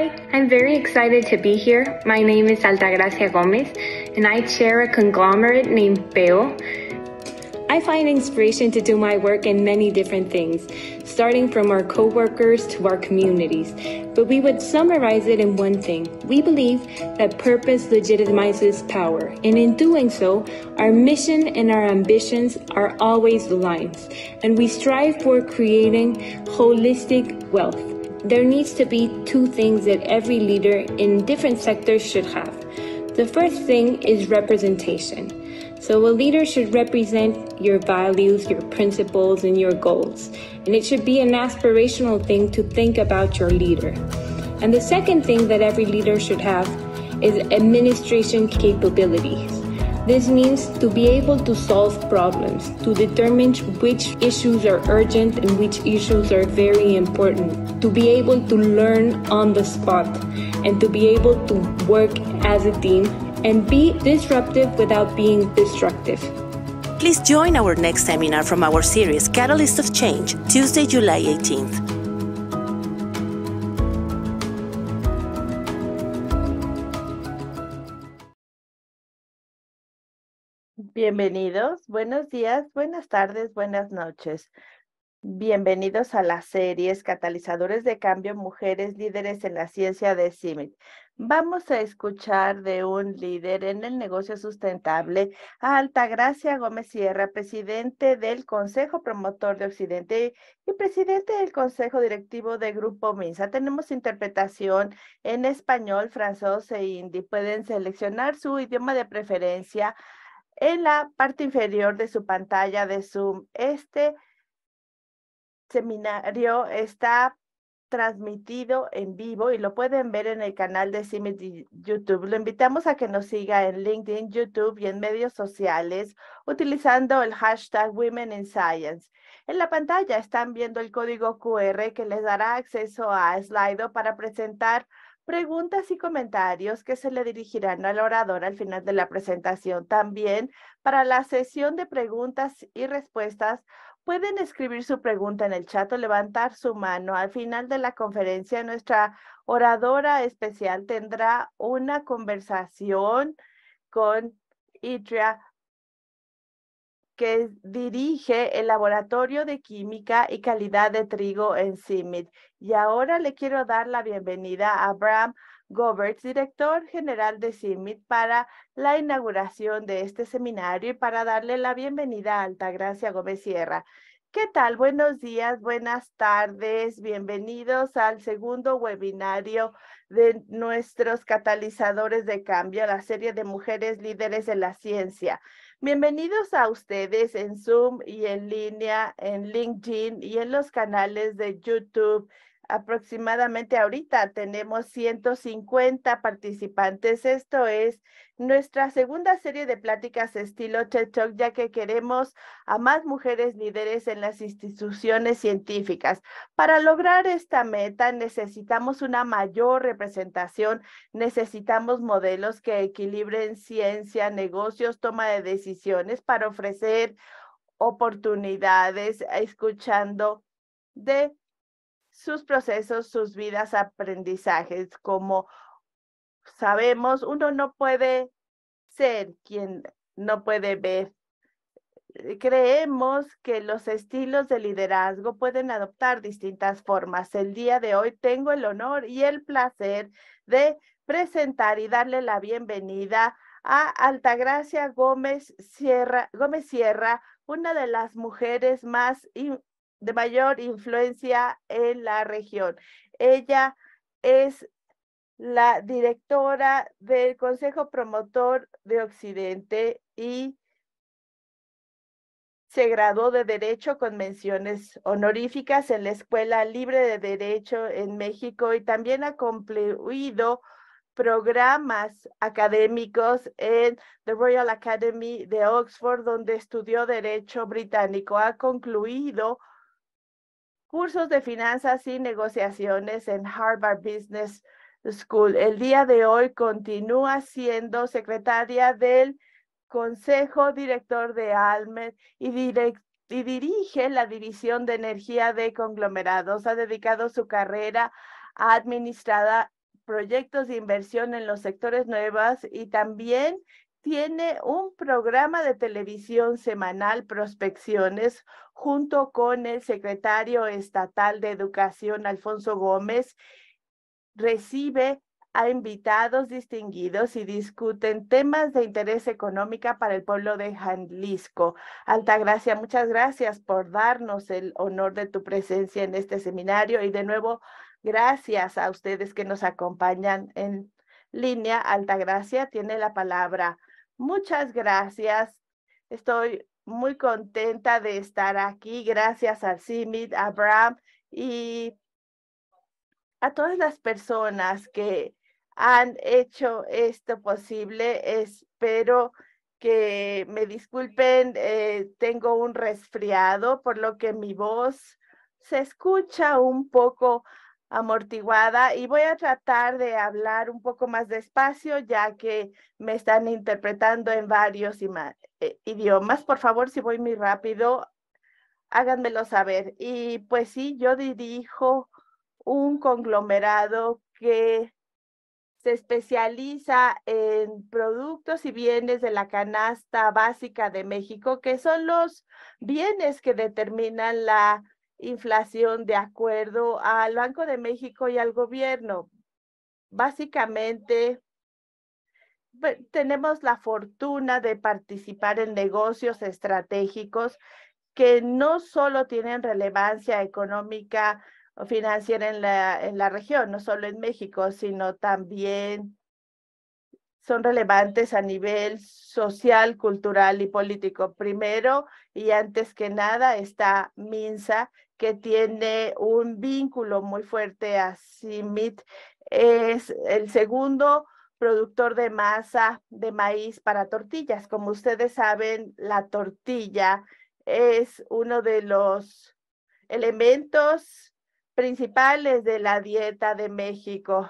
Hi, I'm very excited to be here. My name is Altagracia Gomez, and I chair a conglomerate named PEO. I find inspiration to do my work in many different things, starting from our coworkers to our communities. But we would summarize it in one thing. We believe that purpose legitimizes power, and in doing so, our mission and our ambitions are always aligned, and we strive for creating holistic wealth there needs to be two things that every leader in different sectors should have. The first thing is representation. So, a leader should represent your values, your principles, and your goals. And it should be an aspirational thing to think about your leader. And the second thing that every leader should have is administration capabilities. This means to be able to solve problems, to determine which issues are urgent and which issues are very important, to be able to learn on the spot, and to be able to work as a team and be disruptive without being destructive. Please join our next seminar from our series Catalyst of Change, Tuesday, July 18th. Bienvenidos, buenos días, buenas tardes, buenas noches. Bienvenidos a las series Catalizadores de Cambio Mujeres Líderes en la Ciencia de CIMIT. Vamos a escuchar de un líder en el negocio sustentable Altagracia Gómez Sierra, presidente del Consejo Promotor de Occidente y presidente del Consejo Directivo de Grupo Minsa. Tenemos interpretación en español, francés e hindi. Pueden seleccionar su idioma de preferencia en la parte inferior de su pantalla de Zoom. Este seminario está transmitido en vivo y lo pueden ver en el canal de CIMIT YouTube. Lo invitamos a que nos siga en LinkedIn, YouTube y en medios sociales utilizando el hashtag Women in Science. En la pantalla están viendo el código QR que les dará acceso a Slido para presentar preguntas y comentarios que se le dirigirán al orador al final de la presentación. También para la sesión de preguntas y respuestas, pueden escribir su pregunta en el chat o levantar su mano. Al final de la conferencia, nuestra oradora especial tendrá una conversación con Idria que dirige el Laboratorio de Química y Calidad de Trigo en CIMIT. Y ahora le quiero dar la bienvenida a Bram Goberts, director general de CIMIT, para la inauguración de este seminario y para darle la bienvenida a Altagracia Gómez Sierra. ¿Qué tal? Buenos días, buenas tardes. Bienvenidos al segundo webinario de nuestros catalizadores de cambio, la serie de mujeres líderes en la ciencia. Bienvenidos a ustedes en Zoom y en línea, en LinkedIn y en los canales de YouTube aproximadamente ahorita tenemos 150 participantes. Esto es nuestra segunda serie de pláticas estilo TED Talk, ya que queremos a más mujeres líderes en las instituciones científicas. Para lograr esta meta necesitamos una mayor representación, necesitamos modelos que equilibren ciencia, negocios, toma de decisiones para ofrecer oportunidades, escuchando de sus procesos, sus vidas, aprendizajes. Como sabemos, uno no puede ser quien no puede ver. Eh, creemos que los estilos de liderazgo pueden adoptar distintas formas. El día de hoy tengo el honor y el placer de presentar y darle la bienvenida a Altagracia Gómez Sierra, Gómez Sierra, una de las mujeres más de mayor influencia en la región. Ella es la directora del Consejo Promotor de Occidente y se graduó de Derecho con menciones honoríficas en la Escuela Libre de Derecho en México y también ha concluido programas académicos en The Royal Academy de Oxford, donde estudió Derecho Británico. Ha concluido cursos de finanzas y negociaciones en Harvard Business School. El día de hoy continúa siendo secretaria del Consejo Director de ALMED y, dirige la División de Energía de Conglomerados. Ha dedicado su carrera a administrar proyectos de inversión en los sectores nuevas y también tiene un programa de televisión semanal Prospecciones junto con el secretario estatal de Educación, Alfonso Gómez. Recibe a invitados distinguidos y discuten temas de interés económico para el pueblo de Jalisco. Altagracia, muchas gracias por darnos el honor de tu presencia en este seminario y de nuevo gracias a ustedes que nos acompañan en línea. Gracia tiene la palabra. Muchas gracias. Estoy muy contenta de estar aquí. Gracias al Simit, a Abraham y a todas las personas que han hecho esto posible. Espero que me disculpen, eh, tengo un resfriado, por lo que mi voz se escucha un poco amortiguada y voy a tratar de hablar un poco más despacio ya que me están interpretando en varios eh, idiomas. Por favor, si voy muy rápido, háganmelo saber. Y pues sí, yo dirijo un conglomerado que se especializa en productos y bienes de la canasta básica de México, que son los bienes que determinan la inflación de acuerdo al Banco de México y al gobierno. Básicamente, pues, tenemos la fortuna de participar en negocios estratégicos que no solo tienen relevancia económica o financiera en la, en la región, no solo en México, sino también son relevantes a nivel social, cultural y político. Primero y antes que nada está MINSA, que tiene un vínculo muy fuerte a CIMIT. Es el segundo productor de masa de maíz para tortillas. Como ustedes saben, la tortilla es uno de los elementos principales de la dieta de México.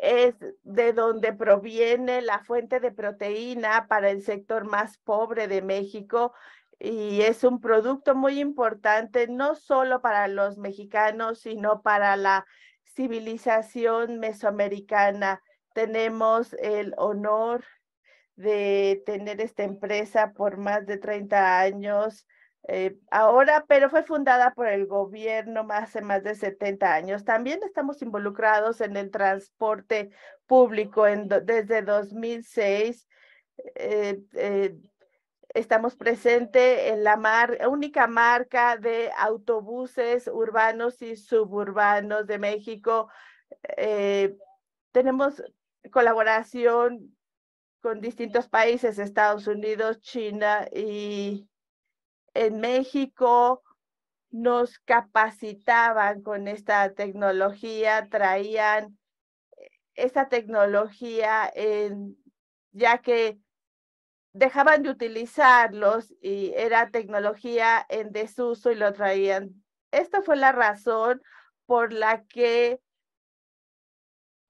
Es de donde proviene la fuente de proteína para el sector más pobre de México y es un producto muy importante no solo para los mexicanos, sino para la civilización mesoamericana. Tenemos el honor de tener esta empresa por más de 30 años. Eh, ahora, pero fue fundada por el gobierno hace más de 70 años. También estamos involucrados en el transporte público desde 2006. Estamos presentes en la mar, única marca de autobuses urbanos y suburbanos de México. Eh, tenemos colaboración con distintos países, Estados Unidos, China y en México nos capacitaban con esta tecnología, traían esta tecnología en, ya que dejaban de utilizarlos y era tecnología en desuso y lo traían. Esta fue la razón por la que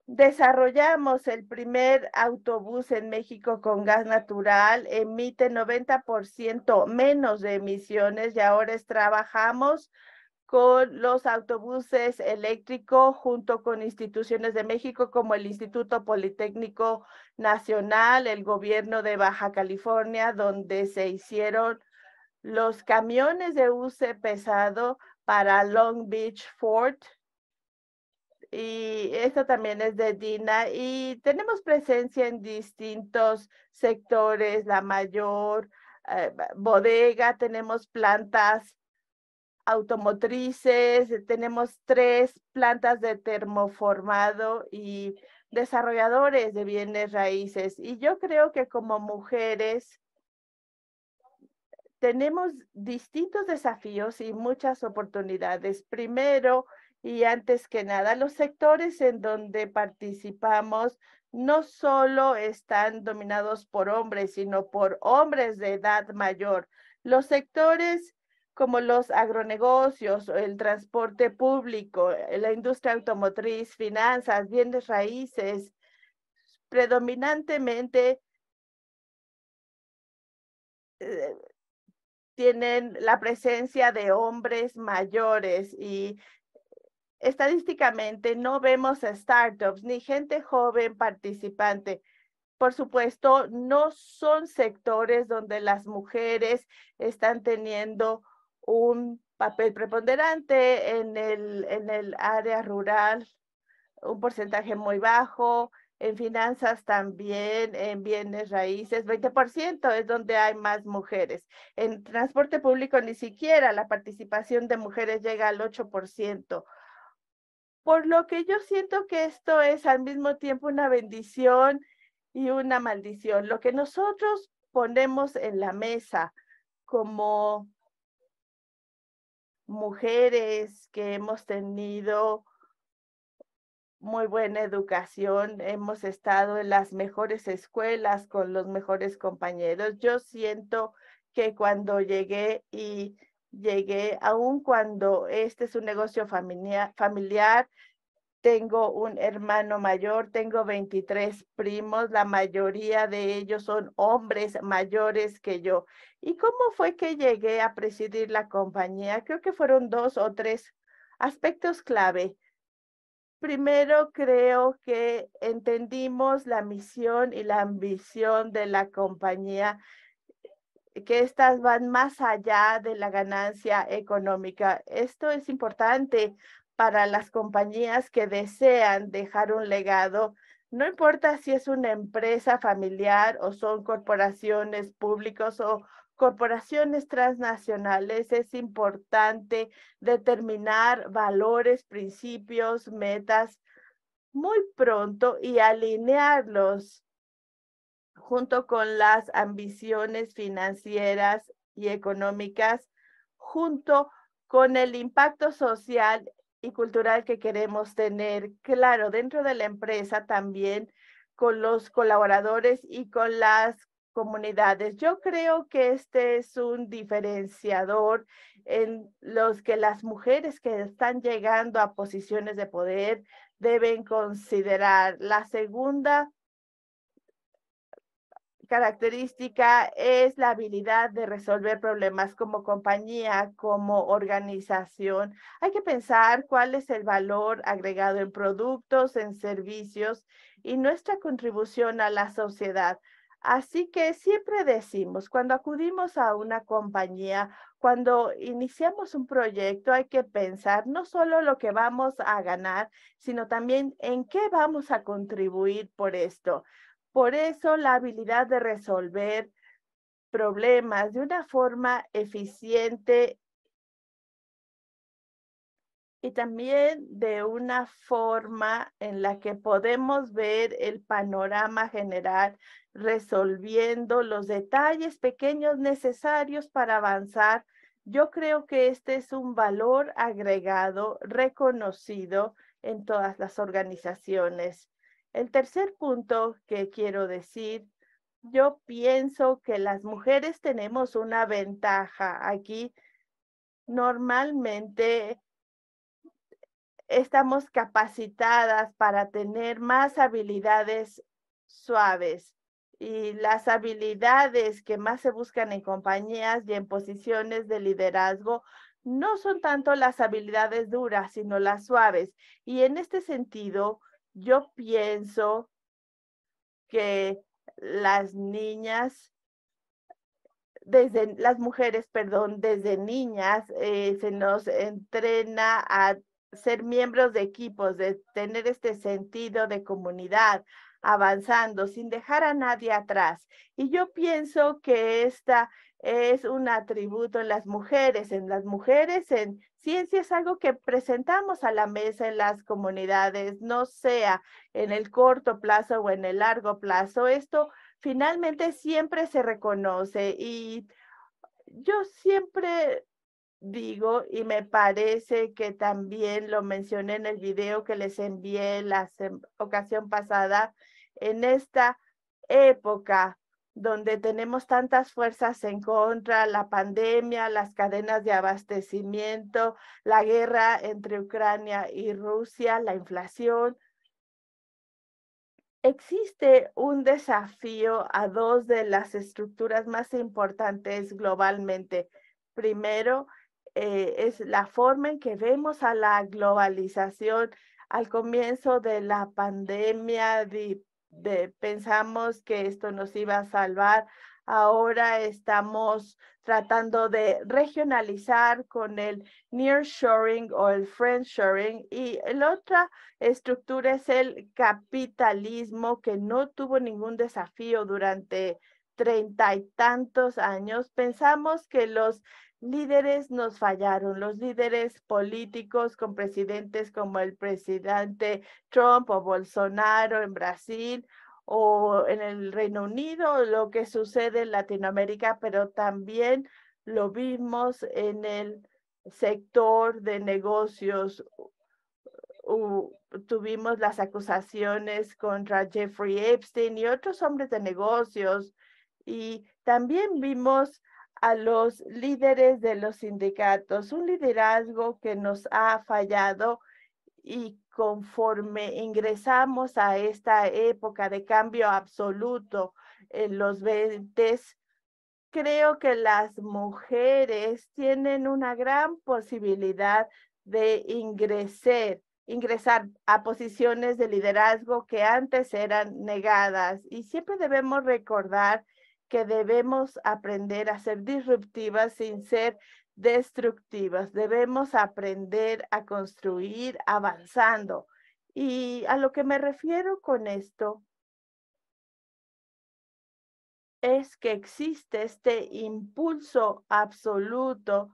desarrollamos el primer autobús en México con gas natural, emite 90% menos de emisiones y ahora trabajamos con los autobuses eléctricos junto con instituciones de México como el Instituto Politécnico Nacional, el gobierno de Baja California, donde se hicieron los camiones de uso pesado para Long Beach Ford. Y esto también es de DINA y tenemos presencia en distintos sectores, la mayor eh, bodega, tenemos plantas automotrices, tenemos tres plantas de termoformado y desarrolladores de bienes raíces. Y yo creo que como mujeres tenemos distintos desafíos y muchas oportunidades. Primero, y antes que nada, los sectores en donde participamos no solo están dominados por hombres, sino por hombres de edad mayor. Los sectores como los agronegocios, el transporte público, la industria automotriz, finanzas, bienes raíces, predominantemente eh, tienen la presencia de hombres mayores y estadísticamente no vemos startups ni gente joven participante. Por supuesto, no son sectores donde las mujeres están teniendo un papel preponderante en el, en el área rural, un porcentaje muy bajo, en finanzas también, en bienes raíces, 20% es donde hay más mujeres. En transporte público ni siquiera la participación de mujeres llega al 8%. Por lo que yo siento que esto es al mismo tiempo una bendición y una maldición. Lo que nosotros ponemos en la mesa como mujeres que hemos tenido muy buena educación, hemos estado en las mejores escuelas con los mejores compañeros. Yo siento que cuando llegué y llegué, aun cuando este es un negocio familiar, familiar tengo un hermano mayor, tengo 23 primos, la mayoría de ellos son hombres mayores que yo. ¿Y cómo fue que llegué a presidir la compañía? Creo que fueron dos o tres aspectos clave. Primero, creo que entendimos la misión y la ambición de la compañía, que estas van más allá de la ganancia económica. Esto es importante para las compañías que desean dejar un legado, no importa si es una empresa familiar o son corporaciones públicas o corporaciones transnacionales, es importante determinar valores, principios, metas muy pronto y alinearlos junto con las ambiciones financieras y económicas, junto con el impacto social y cultural que queremos tener, claro, dentro de la empresa también con los colaboradores y con las comunidades. Yo creo que este es un diferenciador en los que las mujeres que están llegando a posiciones de poder deben considerar. La segunda característica es la habilidad de resolver problemas como compañía, como organización. Hay que pensar cuál es el valor agregado en productos, en servicios y nuestra contribución a la sociedad. Así que siempre decimos, cuando acudimos a una compañía, cuando iniciamos un proyecto, hay que pensar no solo lo que vamos a ganar, sino también en qué vamos a contribuir por esto. Por eso la habilidad de resolver problemas de una forma eficiente y también de una forma en la que podemos ver el panorama general resolviendo los detalles pequeños necesarios para avanzar. Yo creo que este es un valor agregado reconocido en todas las organizaciones. El tercer punto que quiero decir, yo pienso que las mujeres tenemos una ventaja aquí. Normalmente estamos capacitadas para tener más habilidades suaves y las habilidades que más se buscan en compañías y en posiciones de liderazgo no son tanto las habilidades duras, sino las suaves. Y en este sentido, yo pienso que las niñas, desde las mujeres, perdón, desde niñas eh, se nos entrena a ser miembros de equipos, de tener este sentido de comunidad, avanzando sin dejar a nadie atrás. Y yo pienso que esta es un atributo en las mujeres, en las mujeres, en ciencia es algo que presentamos a la mesa en las comunidades, no sea en el corto plazo o en el largo plazo. Esto finalmente siempre se reconoce y yo siempre digo, y me parece que también lo mencioné en el video que les envié la ocasión pasada, en esta época donde tenemos tantas fuerzas en contra, la pandemia, las cadenas de abastecimiento, la guerra entre Ucrania y Rusia, la inflación. Existe un desafío a dos de las estructuras más importantes globalmente. Primero, eh, es la forma en que vemos a la globalización. Al comienzo de la pandemia, de, pensamos que esto nos iba a salvar. Ahora estamos tratando de regionalizar con el nearshoring o el friendshoring y la otra estructura es el capitalismo que no tuvo ningún desafío durante treinta y tantos años, pensamos que los líderes nos fallaron, los líderes políticos con presidentes como el presidente Trump o Bolsonaro en Brasil o en el Reino Unido, lo que sucede en Latinoamérica, pero también lo vimos en el sector de negocios. tuvimos las acusaciones contra Jeffrey Epstein y otros hombres de negocios y también vimos a los líderes de los sindicatos, un liderazgo que nos ha fallado y conforme ingresamos a esta época de cambio absoluto en los 20, creo que las mujeres tienen una gran posibilidad de ingresar, ingresar a posiciones de liderazgo que antes eran negadas. Y siempre debemos recordar que debemos aprender a ser disruptivas sin ser destructivas. Debemos aprender a construir avanzando. Y a lo que me refiero con esto es que existe este impulso absoluto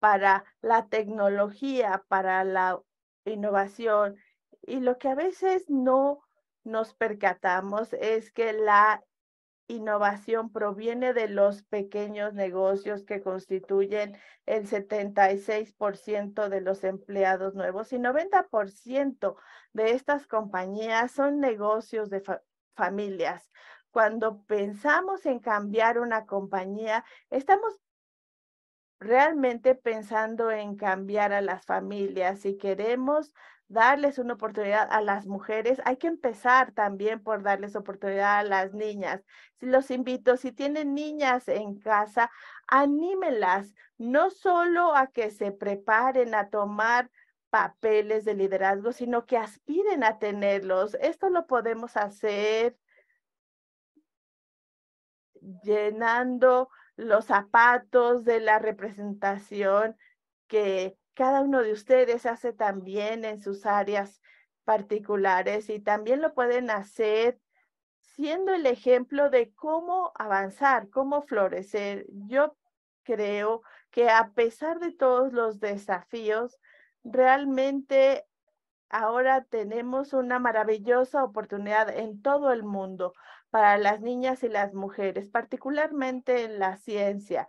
para la tecnología, para la innovación. Y lo que a veces no nos percatamos es que la innovación proviene de los pequeños negocios que constituyen el 76% de los empleados nuevos y 90% de estas compañías son negocios de familias. Cuando pensamos en cambiar una compañía, estamos realmente pensando en cambiar a las familias. Si queremos darles una oportunidad a las mujeres, hay que empezar también por darles oportunidad a las niñas. Si los invito, si tienen niñas en casa, anímelas, no solo a que se preparen a tomar papeles de liderazgo, sino que aspiren a tenerlos. Esto lo podemos hacer llenando los zapatos de la representación que cada uno de ustedes hace también en sus áreas particulares y también lo pueden hacer siendo el ejemplo de cómo avanzar, cómo florecer. Yo creo que a pesar de todos los desafíos, realmente ahora tenemos una maravillosa oportunidad en todo el mundo para las niñas y las mujeres, particularmente en la ciencia.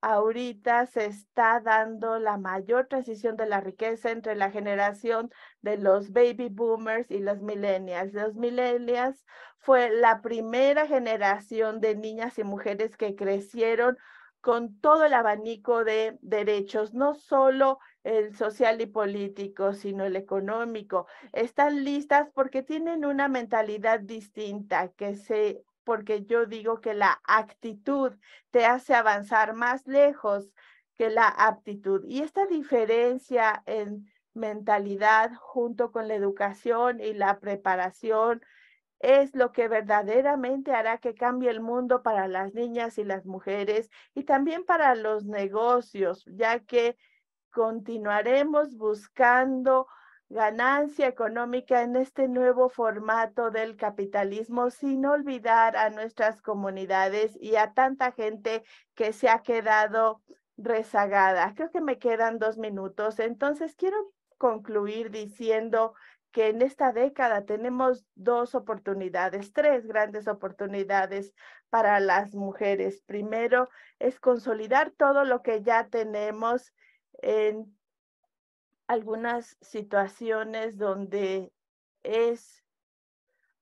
Ahorita se está dando la mayor transición de la riqueza entre la generación de los baby boomers y los millennials. Los millennials fue la primera generación de niñas y mujeres que crecieron con todo el abanico de derechos, no solo el social y político, sino el económico. Están listas porque tienen una mentalidad distinta que sé, porque yo digo que la actitud te hace avanzar más lejos que la aptitud. Y esta diferencia en mentalidad junto con la educación y la preparación es lo que verdaderamente hará que cambie el mundo para las niñas y las mujeres y también para los negocios, ya que continuaremos buscando ganancia económica en este nuevo formato del capitalismo sin olvidar a nuestras comunidades y a tanta gente que se ha quedado rezagada. Creo que me quedan dos minutos, entonces quiero concluir diciendo que en esta década tenemos dos oportunidades, tres grandes oportunidades para las mujeres. Primero es consolidar todo lo que ya tenemos en algunas situaciones donde es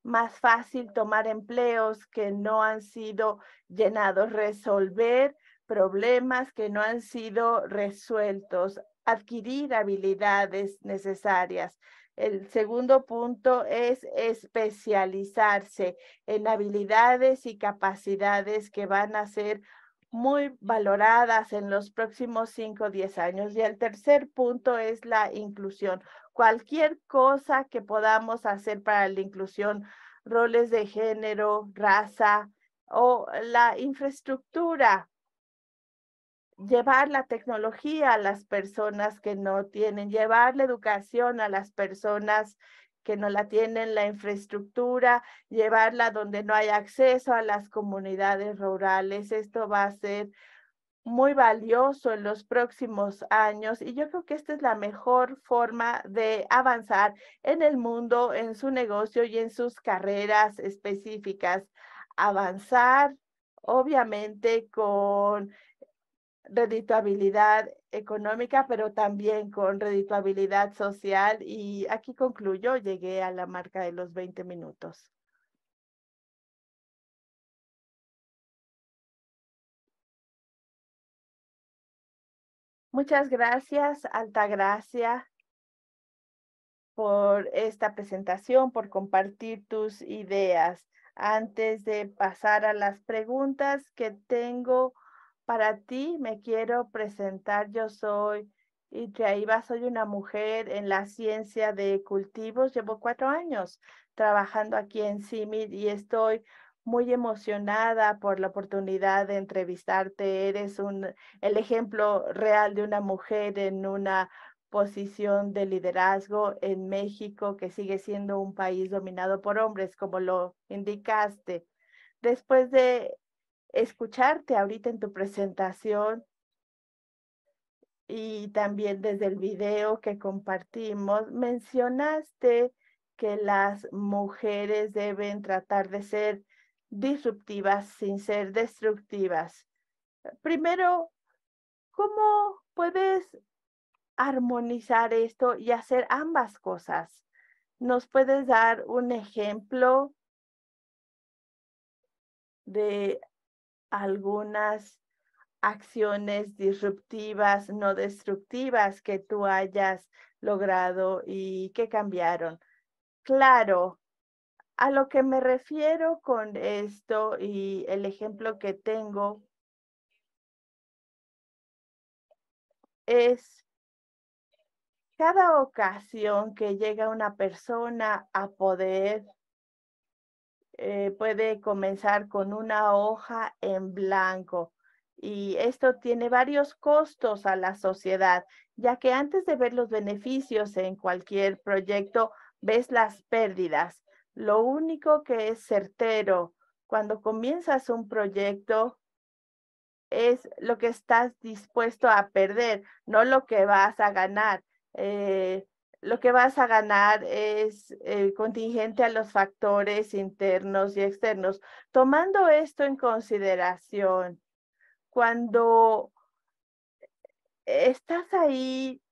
más fácil tomar empleos que no han sido llenados, resolver problemas que no han sido resueltos, adquirir habilidades necesarias. El segundo punto es especializarse en habilidades y capacidades que van a ser muy valoradas en los próximos 5 o 10 años. Y el tercer punto es la inclusión. Cualquier cosa que podamos hacer para la inclusión, roles de género, raza o la infraestructura, llevar la tecnología a las personas que no tienen, llevar la educación a las personas que no la tienen la infraestructura, llevarla donde no hay acceso a las comunidades rurales. Esto va a ser muy valioso en los próximos años y yo creo que esta es la mejor forma de avanzar en el mundo, en su negocio y en sus carreras específicas. Avanzar, obviamente, con reditabilidad, económica, pero también con redituabilidad social. Y aquí concluyo, llegué a la marca de los 20 minutos. Muchas gracias, Altagracia, por esta presentación, por compartir tus ideas. Antes de pasar a las preguntas que tengo, para ti me quiero presentar, yo soy y va, soy una mujer en la ciencia de cultivos. Llevo cuatro años trabajando aquí en CIMIT y estoy muy emocionada por la oportunidad de entrevistarte. Eres un, el ejemplo real de una mujer en una posición de liderazgo en México, que sigue siendo un país dominado por hombres, como lo indicaste. Después de escucharte ahorita en tu presentación y también desde el video que compartimos, mencionaste que las mujeres deben tratar de ser disruptivas sin ser destructivas. Primero, ¿cómo puedes armonizar esto y hacer ambas cosas? ¿Nos puedes dar un ejemplo de algunas acciones disruptivas, no destructivas que tú hayas logrado y que cambiaron. Claro, a lo que me refiero con esto y el ejemplo que tengo es cada ocasión que llega una persona a poder eh, puede comenzar con una hoja en blanco. Y esto tiene varios costos a la sociedad, ya que antes de ver los beneficios en cualquier proyecto, ves las pérdidas. Lo único que es certero cuando comienzas un proyecto es lo que estás dispuesto a perder, no lo que vas a ganar. Eh, lo que vas a ganar es eh, contingente a los factores internos y externos. Tomando esto en consideración, cuando estás ahí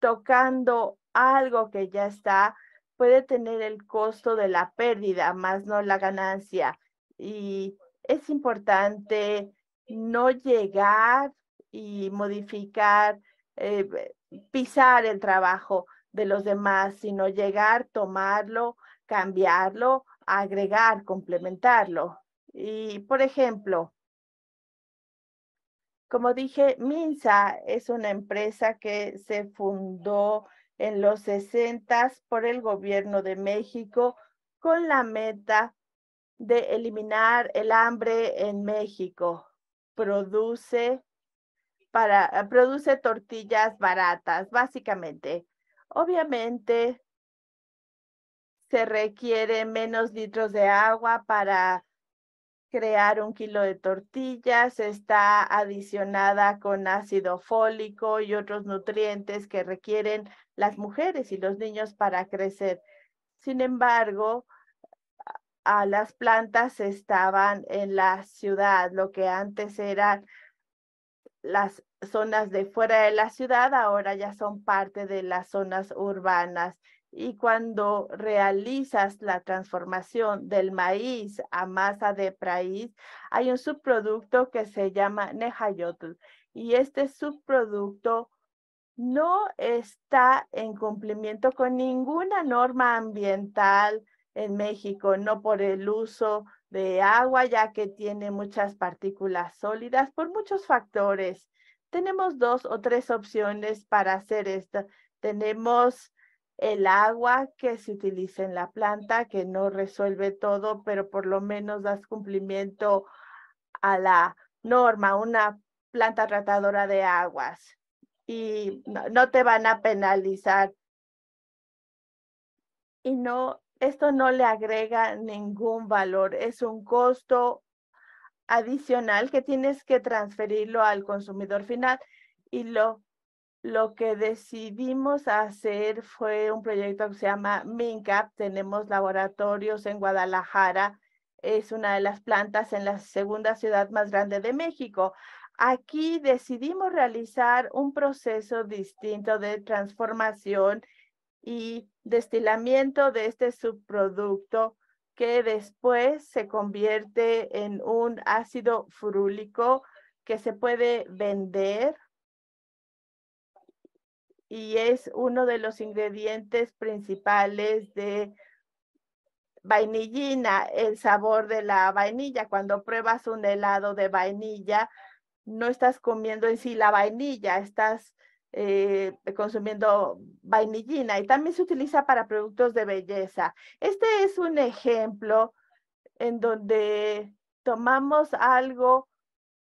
tocando algo que ya está, puede tener el costo de la pérdida, más no la ganancia. Y es importante no llegar y modificar, eh, pisar el trabajo, de los demás, sino llegar, tomarlo, cambiarlo, agregar, complementarlo. Y, por ejemplo, como dije, Minsa es una empresa que se fundó en los 60 por el gobierno de México con la meta de eliminar el hambre en México. Produce, para, produce tortillas baratas, básicamente. Obviamente, se requiere menos litros de agua para crear un kilo de tortillas, está adicionada con ácido fólico y otros nutrientes que requieren las mujeres y los niños para crecer. Sin embargo, a las plantas estaban en la ciudad, lo que antes eran las zonas de fuera de la ciudad ahora ya son parte de las zonas urbanas y cuando realizas la transformación del maíz a masa de praíz, hay un subproducto que se llama nejayotl y este subproducto no está en cumplimiento con ninguna norma ambiental en México, no por el uso de agua, ya que tiene muchas partículas sólidas por muchos factores. Tenemos dos o tres opciones para hacer esto. Tenemos el agua que se utiliza en la planta, que no resuelve todo, pero por lo menos das cumplimiento a la norma, una planta tratadora de aguas. Y no, no te van a penalizar. Y no esto no le agrega ningún valor, es un costo adicional que tienes que transferirlo al consumidor final y lo, lo que decidimos hacer fue un proyecto que se llama MINCAP. Tenemos laboratorios en Guadalajara, es una de las plantas en la segunda ciudad más grande de México. Aquí decidimos realizar un proceso distinto de transformación y destilamiento de este subproducto que después se convierte en un ácido furúlico que se puede vender y es uno de los ingredientes principales de vainillina, el sabor de la vainilla. Cuando pruebas un helado de vainilla, no estás comiendo en sí la vainilla, estás eh, consumiendo vainillina y también se utiliza para productos de belleza. Este es un ejemplo en donde tomamos algo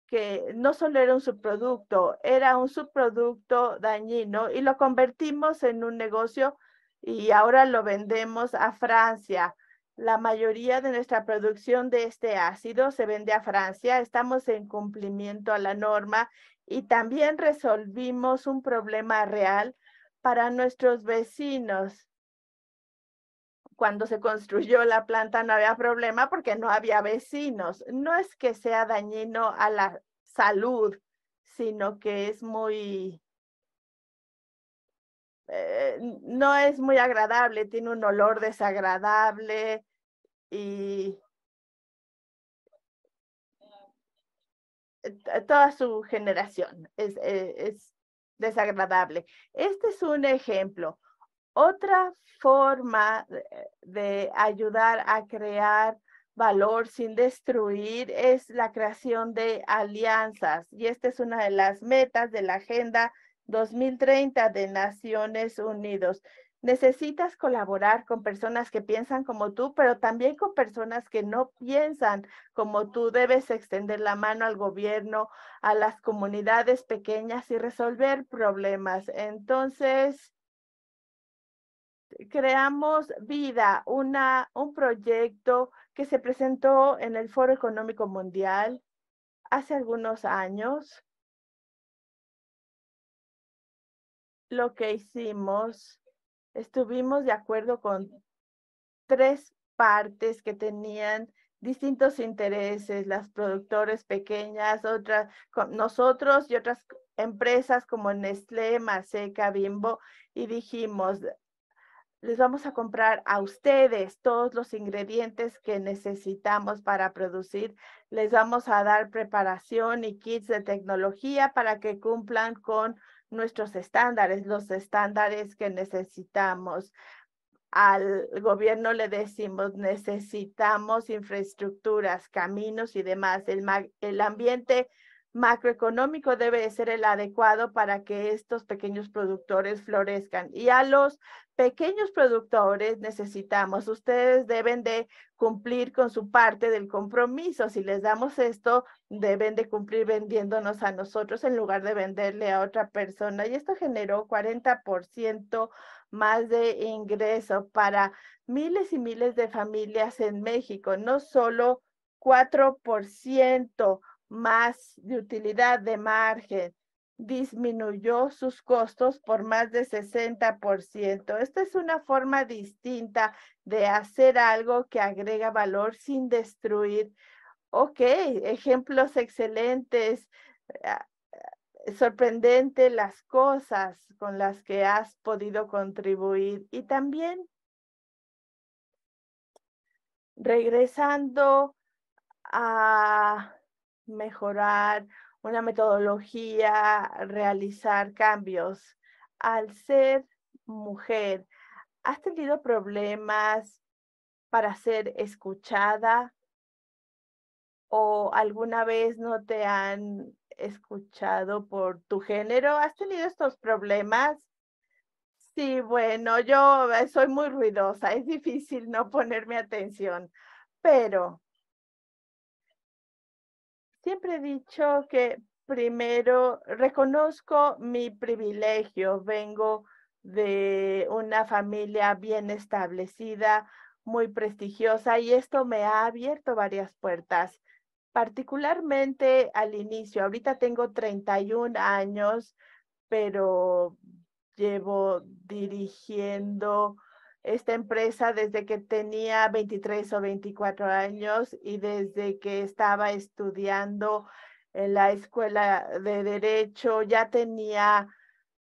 que no solo era un subproducto, era un subproducto dañino y lo convertimos en un negocio y ahora lo vendemos a Francia. La mayoría de nuestra producción de este ácido se vende a Francia. Estamos en cumplimiento a la norma y también resolvimos un problema real para nuestros vecinos. Cuando se construyó la planta no había problema porque no había vecinos. No es que sea dañino a la salud, sino que es muy, eh, no es muy agradable, tiene un olor desagradable y Eh, toda su generación. Eh, es, desagradable. Este es un ejemplo. Otra forma de ayudar a crear valor sin destruir es la creación de alianzas. Y esta es una de las metas de la Agenda 2030 de Naciones Unidas. Necesitas colaborar con personas que piensan como tú, pero también con personas que no piensan como tú. Debes extender la mano al gobierno, a las comunidades pequeñas y resolver problemas. Entonces, creamos vida, un proyecto que se presentó en el Foro Económico Mundial hace algunos años. Lo que hicimos estuvimos de acuerdo con tres partes que tenían distintos intereses, las productores pequeñas, otras, nosotros y otras empresas como Nestlé, Marseca, Bimbo, y dijimos, les vamos a comprar a ustedes todos los ingredientes que necesitamos para producir. Les vamos a dar preparación y kits de tecnología para que cumplan con nuestros estándares, los estándares que necesitamos. Al gobierno le decimos, necesitamos infraestructuras, caminos y demás. El, el ambiente macroeconómico debe ser el adecuado para que estos pequeños productores florezcan. Y a los pequeños productores necesitamos, ustedes deben de cumplir con su parte del compromiso. Si les damos esto, deben de cumplir vendiéndonos a nosotros en lugar de venderle a otra persona. Y esto generó 40% más de ingreso para miles y miles de familias en México, no solo 4% más de utilidad de margen. Disminuyó sus costos por más de 60%. Esta es una forma distinta de hacer algo que agrega valor sin destruir. Ok, ejemplos excelentes ah, ah, sorprendente las cosas con las que has podido contribuir y también regresando a mejorar una metodología, realizar cambios. Al ser mujer, ¿has tenido problemas para ser escuchada? ¿O alguna vez no te han escuchado por tu género? ¿Has tenido estos problemas? Sí, bueno, yo eh, soy muy ruidosa, es difícil no ponerme atención, pero Siempre he dicho que primero reconozco mi privilegio. Vengo de una familia bien establecida, muy prestigiosa y esto me ha abierto varias puertas, particularmente al inicio. Ahorita tengo 31 años, pero llevo dirigiendo esta empresa desde que tenía 23 o 24 años y desde que estaba estudiando en la escuela de derecho ya tenía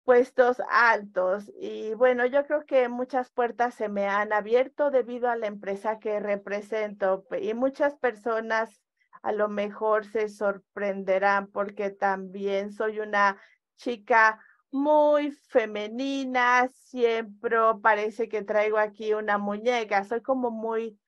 puestos altos y bueno, yo creo que muchas puertas se me han abierto debido a la empresa que represento y muchas personas a lo mejor se sorprenderán porque también soy una chica muy femenina, siempre parece que traigo aquí una muñeca, soy como muy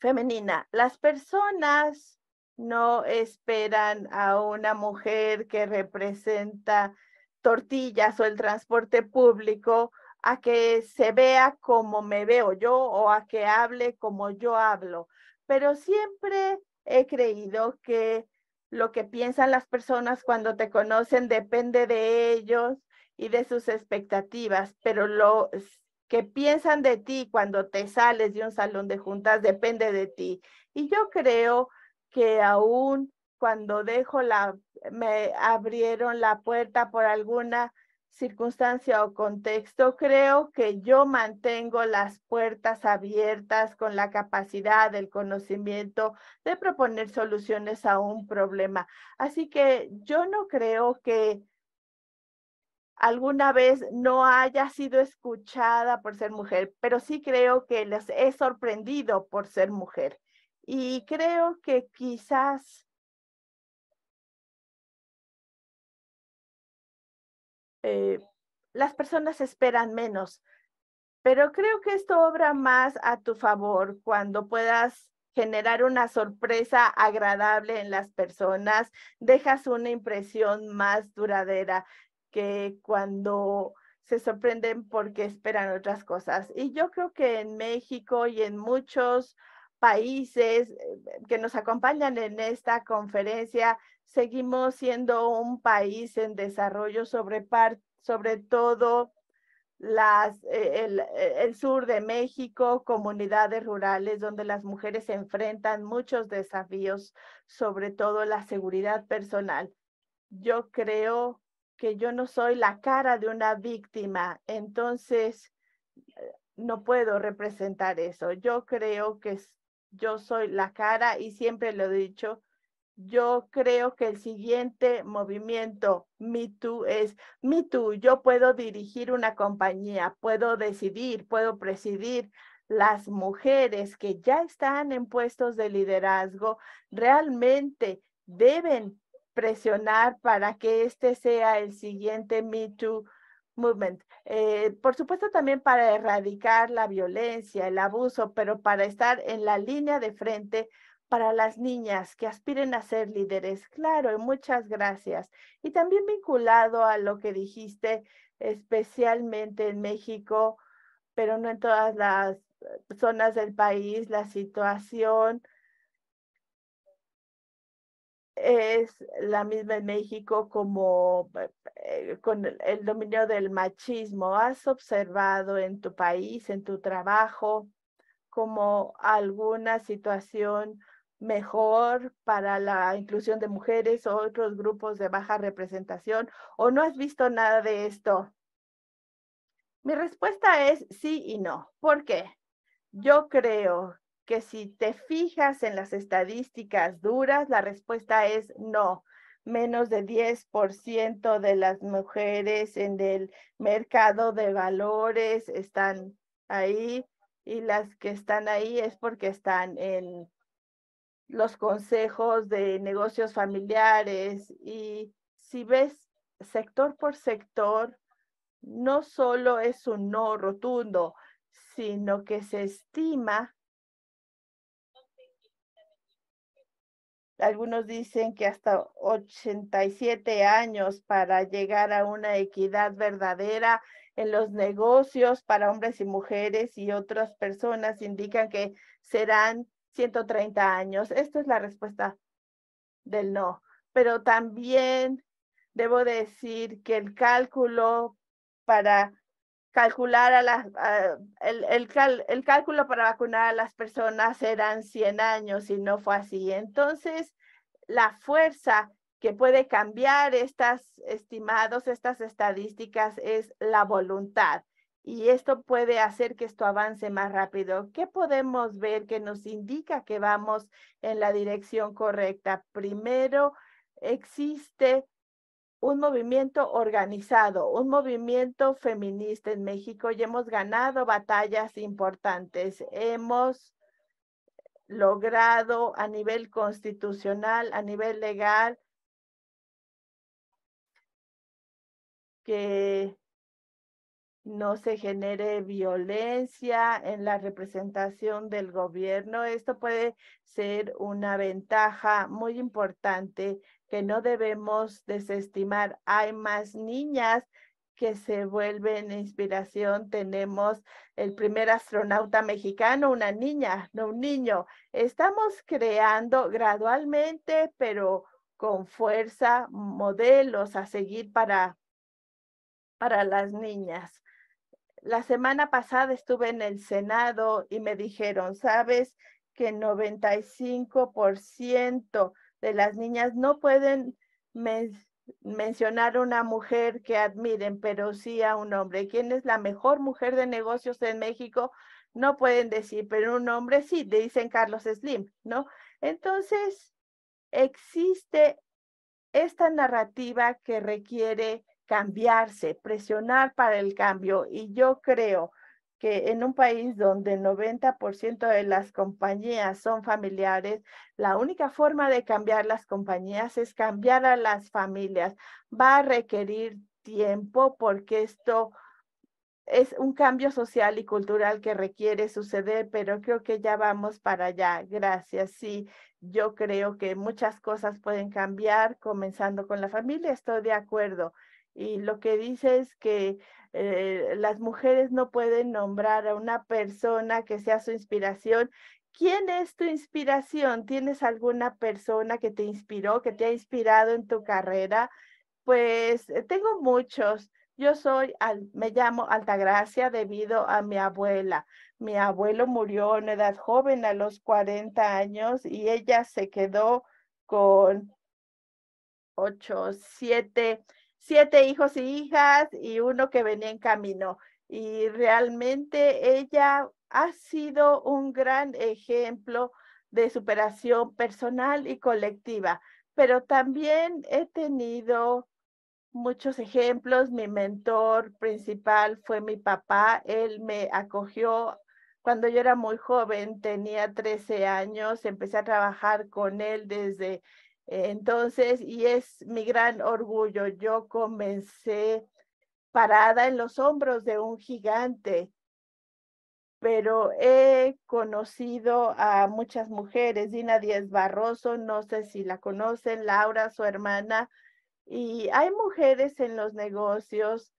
femenina. Las personas no esperan a una mujer que representa tortillas o el transporte público a que se vea como me veo yo o a que hable como yo hablo, pero siempre he creído que lo que piensan las personas cuando te conocen depende de ellos y de sus expectativas, pero lo que piensan de ti cuando te sales de un salón de juntas depende de ti. Y yo creo que aún cuando dejo la, me abrieron la puerta por alguna circunstancia o contexto, creo que yo mantengo las puertas abiertas con la capacidad del conocimiento de proponer soluciones a un problema. Así que yo no creo que alguna vez no haya sido escuchada por ser mujer, pero sí creo que les he sorprendido por ser mujer. Y creo que quizás Eh, las personas esperan menos. Pero creo que esto obra más a tu favor cuando puedas generar una sorpresa agradable en las personas, dejas una impresión más duradera que cuando se sorprenden porque esperan otras cosas. Y yo creo que en México y en muchos países eh, que nos acompañan en esta conferencia seguimos siendo un país en desarrollo, sobre, sobre todo las, eh, el, eh, el, sur de México, comunidades rurales donde las mujeres se enfrentan muchos desafíos, sobre todo la seguridad personal. Yo creo que yo no soy la cara de una víctima, entonces eh, no puedo representar eso. Yo creo que yo soy la cara y siempre lo he dicho, yo creo que el siguiente movimiento Me Too es Me Too. Yo puedo dirigir una compañía, puedo decidir, puedo presidir. Las mujeres que ya están en puestos de liderazgo realmente deben presionar para que este sea el siguiente Me Too Movement. Eh, por supuesto, también para erradicar la violencia, el abuso, pero para estar en la línea de frente para las niñas que aspiren a ser líderes. Claro, y muchas gracias. Y también vinculado a lo que dijiste, especialmente en México, pero no en todas las eh, zonas del país, la situación es la misma en México como eh, eh, con el dominio del machismo. ¿Has observado en tu país, en tu trabajo, como alguna situación mejor para la inclusión de mujeres o otros grupos de baja representación o no has visto nada de esto? Mi respuesta es sí y no. ¿Por qué? Yo creo que si te fijas en las estadísticas duras, la respuesta es no. Menos de 10% de las mujeres en el mercado de valores están ahí y las que están ahí es porque están en los consejos de negocios familiares y si ves sector por sector, no solo es un no rotundo, sino que se estima. Algunos dicen que hasta 87 años para llegar a una equidad verdadera en los negocios para hombres y mujeres y otras personas indican que serán 130 años. Esta es la respuesta del no. Pero también debo decir que el cálculo para calcular a las, el, cálculo para vacunar a las personas eran 100 años y no fue así. Entonces, la fuerza que puede cambiar estas estimados, estas estadísticas, es la voluntad y esto puede hacer que esto avance más rápido. ¿Qué podemos ver que nos indica que vamos en la dirección correcta? Primero, existe un movimiento organizado, un movimiento feminista en México y hemos ganado batallas importantes. Hemos logrado a nivel constitucional, a nivel legal, que no se genere violencia en la representación del gobierno. Esto puede ser una ventaja muy importante que no debemos desestimar. Hay más niñas que se vuelven inspiración. Tenemos el primer astronauta mexicano, una niña, no un niño. Estamos creando gradualmente, pero con fuerza, modelos a seguir para, para las niñas. La semana pasada estuve en el Senado y me dijeron, ¿sabes que 95% de las niñas no pueden mencionar mencionar una mujer que admiren, pero sí a un hombre? ¿Quién es la mejor mujer de negocios en México? No pueden decir, pero un hombre sí, dicen Carlos Slim, ¿no? Entonces, existe esta narrativa que requiere cambiarse, presionar para el cambio. Y yo creo que en un país donde el 90% de las compañías son familiares, la única forma de cambiar las compañías es cambiar a las familias. Va a requerir tiempo porque esto es un cambio social y cultural que requiere suceder, pero creo que ya vamos para allá. Gracias. Sí, yo creo que muchas cosas pueden cambiar comenzando con la familia. Estoy de acuerdo y lo que dice es que eh, las mujeres no pueden nombrar a una persona que sea su inspiración. ¿Quién es tu inspiración? ¿Tienes alguna persona que te inspiró, que te ha inspirado en tu carrera? Pues eh, tengo muchos. Yo soy, me llamo Altagracia debido a mi abuela. Mi abuelo murió en edad joven a los 40 años y ella se quedó con ocho, siete siete hijos y hijas y uno que venía en camino. Y realmente ella ha sido un gran ejemplo de superación personal y colectiva, pero también he tenido muchos ejemplos. Mi mentor principal fue mi papá. Él me acogió cuando yo era muy joven, tenía 13 años, empecé a trabajar con él desde entonces, y es mi gran orgullo, yo comencé parada en los hombros de un gigante, pero he conocido a muchas mujeres, Dina Díez Barroso, no sé si la conocen, Laura, su hermana, y hay mujeres en los negocios,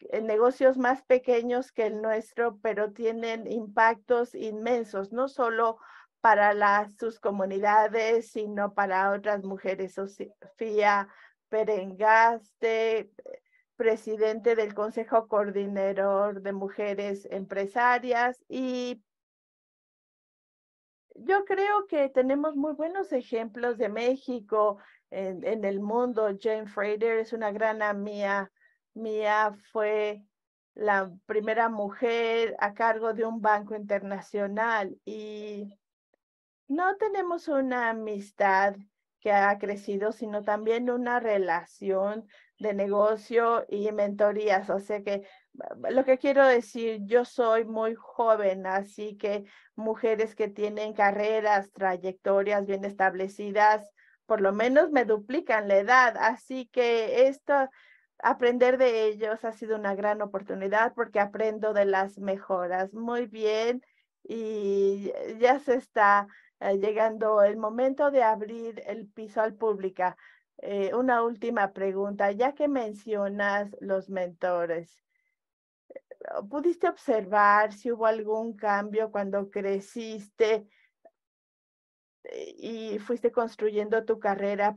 en negocios más pequeños que el nuestro, pero tienen impactos inmensos, no solo para sus comunidades, sino para otras mujeres. Sofía Perengaste, presidente del Consejo Coordinador de Mujeres Empresarias y yo creo que tenemos muy buenos ejemplos de México en, el mundo. Jane Frader es una gran amiga mía, fue la primera mujer a cargo de un banco internacional y no tenemos una amistad que ha crecido, sino también una relación de negocio y mentorías. O sea que eh, lo que quiero decir, yo soy muy joven, así que mujeres que tienen carreras, trayectorias bien establecidas, por lo menos me duplican la edad. Así que esto, aprender de ellos ha sido una gran oportunidad porque aprendo de las mejoras. Muy bien. Y ya se está eh, llegando el momento de abrir el piso al público. Eh, una última pregunta, ya que mencionas los mentores, ¿pudiste observar si hubo algún cambio cuando creciste eh, y fuiste construyendo tu carrera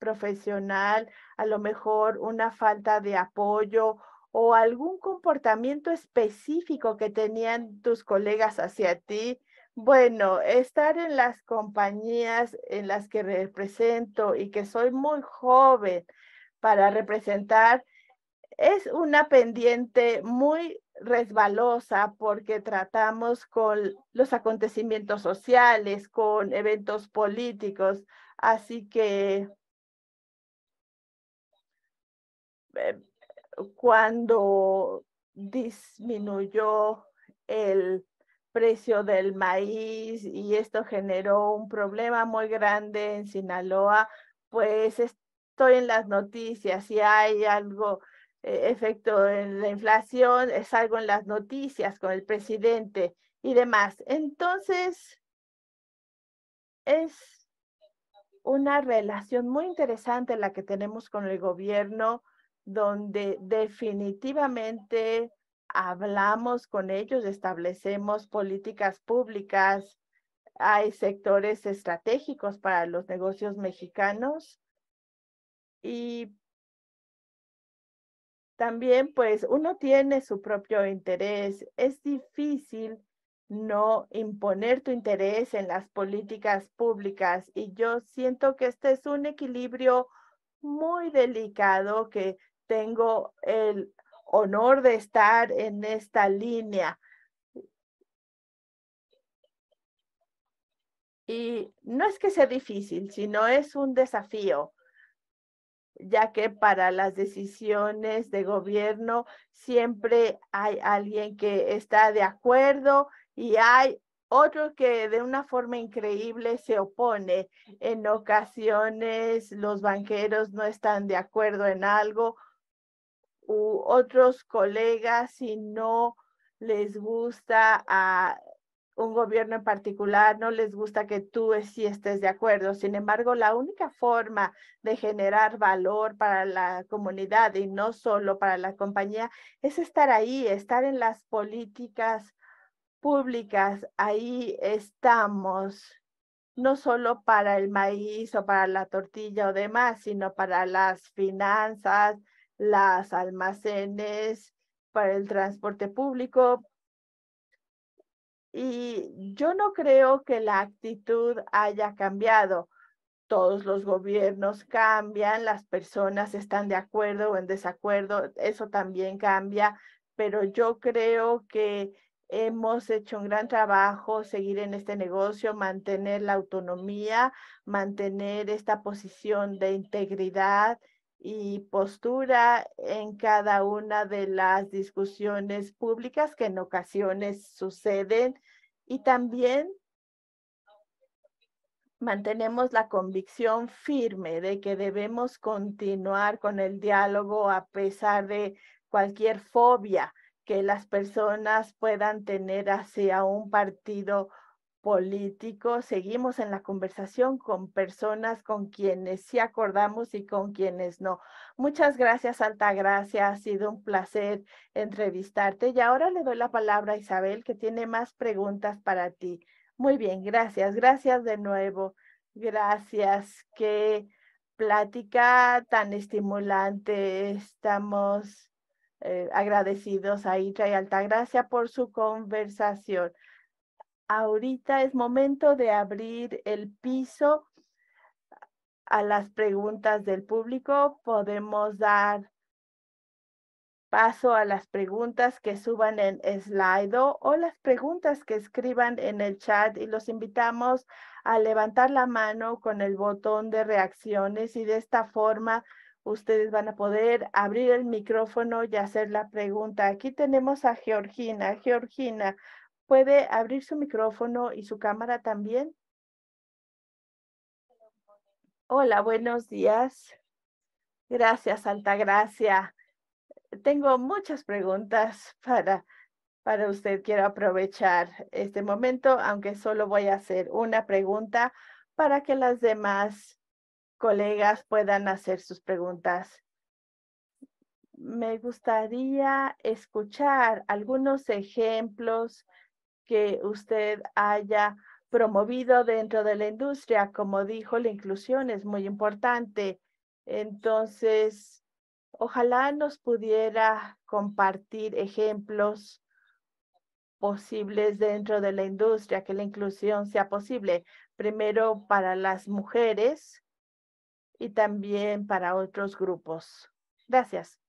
profesional? A lo mejor una falta de apoyo o algún comportamiento específico que tenían tus colegas hacia ti bueno, estar en las compañías en las que represento y que soy muy joven para representar es una pendiente muy resbalosa porque tratamos con los acontecimientos sociales, con eventos políticos, así que eh, cuando disminuyó el precio del maíz y esto generó un problema muy grande en Sinaloa, pues estoy en las noticias, si hay algo eh, efecto en la inflación, es algo en las noticias con el presidente y demás. Entonces, es una relación muy interesante la que tenemos con el gobierno, donde definitivamente hablamos con ellos, establecemos políticas públicas, hay sectores estratégicos para los negocios mexicanos y también pues uno tiene su propio interés. Es difícil no imponer tu interés en las políticas públicas y yo siento que este es un equilibrio muy delicado que tengo el honor de estar en esta línea. Y no es que sea difícil, sino es un desafío, ya que para las decisiones de gobierno siempre hay alguien que está de acuerdo y hay otro que de una forma increíble se opone. En ocasiones los banqueros no están de acuerdo en algo u otros colegas si no les gusta a un gobierno en particular, no les gusta que tú sí estés de acuerdo. Sin embargo, la única forma de generar valor para la comunidad y no solo para la compañía es estar ahí, estar en las políticas públicas. Ahí estamos, no solo para el maíz o para la tortilla o demás, sino para las finanzas, las almacenes para el transporte público. Y yo no creo que la actitud haya cambiado. Todos los gobiernos cambian, las personas están de acuerdo o en desacuerdo, eso también cambia, pero yo creo que hemos hecho un gran trabajo seguir en este negocio, mantener la autonomía, mantener esta posición de integridad y postura en cada una de las discusiones públicas que en ocasiones suceden y también mantenemos la convicción firme de que debemos continuar con el diálogo a pesar de cualquier fobia que las personas puedan tener hacia un partido político, seguimos en la conversación con personas con quienes sí acordamos y con quienes no. Muchas gracias, Altagracia. Ha sido un placer entrevistarte. Y ahora le doy la palabra a Isabel, que tiene más preguntas para ti. Muy bien, gracias. Gracias de nuevo. Gracias. Qué plática tan estimulante. Estamos eh, agradecidos a Itra y Altagracia por su conversación. Ahorita es momento de abrir el piso a las preguntas del público. Podemos dar paso a las preguntas que suban en Slido o las preguntas que escriban en el chat y los invitamos a levantar la mano con el botón de reacciones y de esta forma ustedes van a poder abrir el micrófono y hacer la pregunta. Aquí tenemos a Georgina. Georgina, puede abrir su micrófono y su cámara también. Hola, buenos días. Gracias, Altagracia. Gracia. Tengo muchas preguntas para, para usted. Quiero aprovechar este momento, aunque solo voy a hacer una pregunta para que las demás colegas puedan hacer sus preguntas. Me gustaría escuchar algunos ejemplos que usted haya promovido dentro de la industria. Como dijo, la inclusión es muy importante. Entonces, ojalá nos pudiera compartir ejemplos posibles dentro de la industria, que la inclusión sea posible, primero para las mujeres y también para otros grupos. Gracias.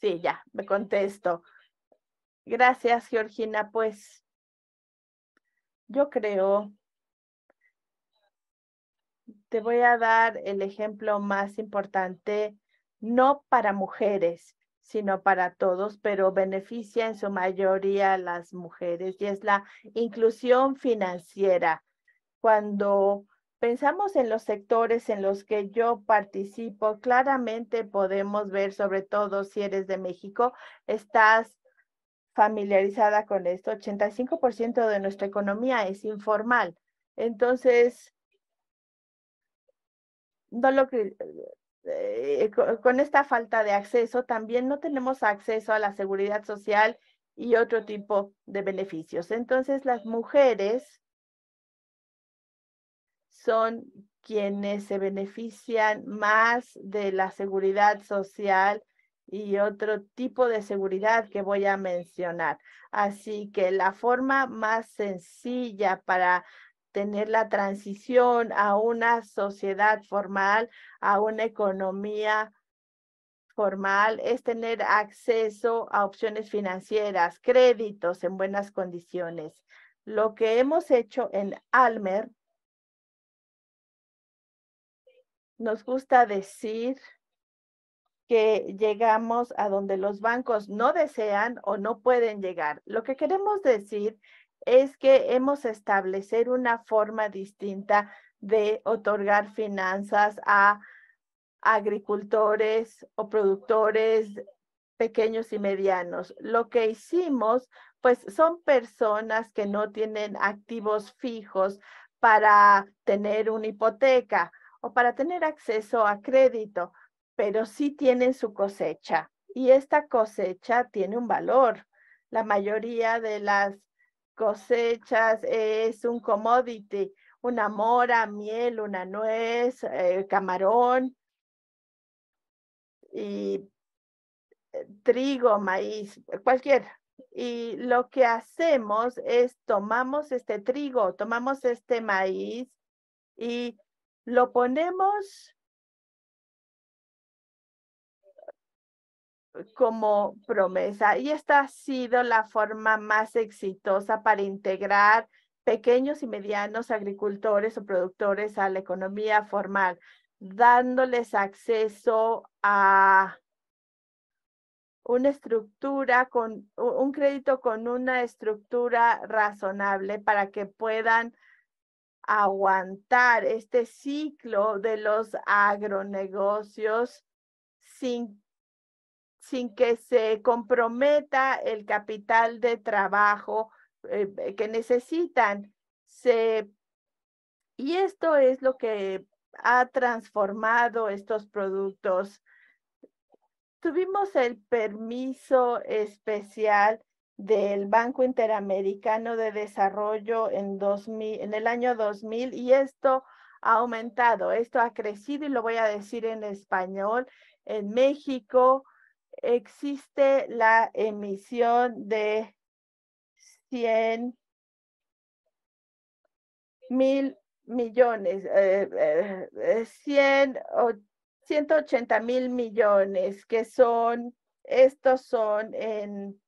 Sí, ya, me contesto. Gracias, Georgina. Pues yo creo, te voy a dar el ejemplo más importante, no para mujeres, sino para todos, pero beneficia en su mayoría a las mujeres y es la inclusión financiera. Cuando pensamos en los sectores en los que yo participo, claramente podemos ver, sobre todo si eres de México, estás familiarizada con esto. 85% de nuestra economía es informal. Entonces, eh, eh, con esta falta de acceso también no tenemos acceso a la seguridad social y otro tipo de beneficios. Entonces, las mujeres son quienes se benefician más de la seguridad social y otro tipo de seguridad que voy a mencionar. Así que la forma más sencilla para tener la transición a una sociedad formal, a una economía formal, es tener acceso a opciones financieras, créditos en buenas condiciones. Lo que hemos hecho en Almer nos gusta decir que llegamos a donde los bancos no desean o no pueden llegar. Lo que queremos decir es que hemos establecer una forma distinta de otorgar finanzas a agricultores o productores pequeños y medianos. Lo que hicimos, pues son personas que no tienen activos fijos para tener una hipoteca para tener acceso a crédito, pero sí tienen su cosecha y esta cosecha tiene un valor. La mayoría de las cosechas es un commodity, una mora, miel, una nuez, eh, camarón y eh, trigo, maíz, cualquier. Y lo que hacemos es tomamos este trigo, tomamos este maíz y lo ponemos como promesa y esta ha sido la forma más exitosa para integrar pequeños y medianos agricultores o productores a la economía formal, dándoles acceso a una estructura con un crédito con una estructura razonable para que puedan aguantar este ciclo de los agronegocios sin, sin que se comprometa el capital de trabajo eh, eh, que necesitan. y esto es lo que ha transformado estos productos. Tuvimos el permiso especial del Banco Interamericano de Desarrollo en, 2000, en el año 2000 y esto ha aumentado, esto ha crecido y lo voy a decir en español. En México existe la emisión de 100 mil millones, eh, eh, eh, o 180 mil millones que son, estos son en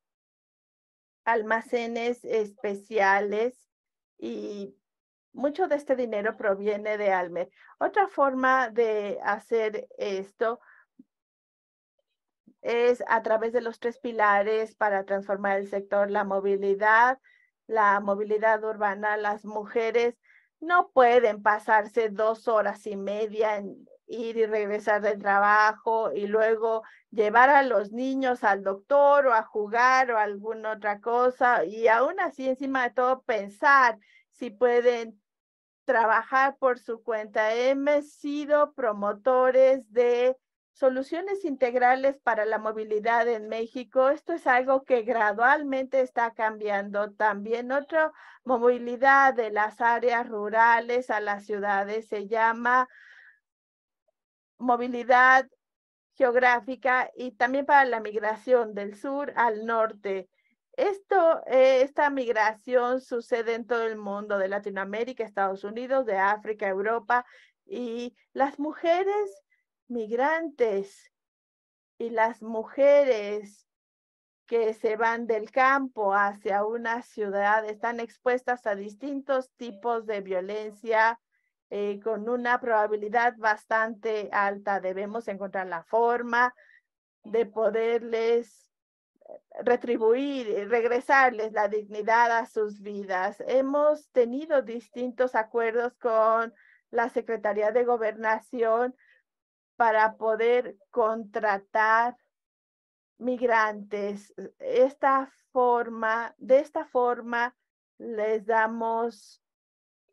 almacenes especiales y mucho de este dinero proviene de Almer. Otra forma de hacer esto es a través de los tres pilares para transformar el sector, la movilidad, la movilidad urbana, las mujeres no pueden pasarse dos horas y media en, ir y regresar del trabajo y luego llevar a los niños al doctor o a jugar o alguna otra cosa y aún así encima de todo pensar si pueden trabajar por su cuenta. Hemos sido promotores de soluciones integrales para la movilidad en México. Esto es algo que gradualmente está cambiando. También otra movilidad de las áreas rurales a las ciudades se llama movilidad geográfica y también para la migración del sur al norte. Esto, eh, esta migración sucede en todo el mundo, de Latinoamérica, Estados Unidos, de África, Europa, y las mujeres migrantes y las mujeres que se van del campo hacia una ciudad están expuestas a distintos tipos de violencia, eh, con una probabilidad bastante alta. Debemos encontrar la forma de poderles retribuir, y eh, regresarles la dignidad a sus vidas. Hemos tenido distintos acuerdos con la Secretaría de Gobernación para poder contratar migrantes. Esta forma, de esta forma les damos